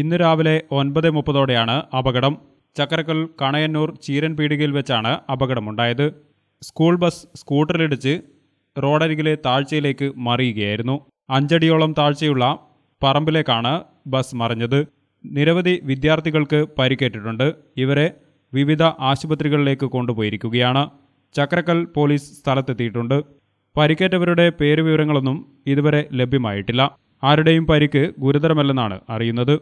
ഇന്ന് രാവിലെ ഒൻപത് മുപ്പതോടെയാണ് അപകടം ചക്കരക്കൽ കണയന്നൂർ ചീരൻ പീടികയിൽ വെച്ചാണ് അപകടമുണ്ടായത് സ്കൂൾ ബസ് സ്കൂട്ടറിലിടിച്ച് റോഡരികിലെ താഴ്ചയിലേക്ക് മറിയുകയായിരുന്നു അഞ്ചടിയോളം താഴ്ചയുള്ള പറമ്പിലേക്കാണ് ബസ് മറിഞ്ഞത് നിരവധി വിദ്യാർത്ഥികൾക്ക് പരിക്കേറ്റിട്ടുണ്ട് ഇവരെ വിവിധ ആശുപത്രികളിലേക്ക് കൊണ്ടുപോയിരിക്കുകയാണ് ചക്രക്കൽ പോലീസ് സ്ഥലത്തെത്തിയിട്ടുണ്ട് പരിക്കേറ്റവരുടെ പേരുവിവരങ്ങളൊന്നും ഇതുവരെ ലഭ്യമായിട്ടില്ല ആരുടെയും പരിക്ക് ഗുരുതരമല്ലെന്നാണ് അറിയുന്നത്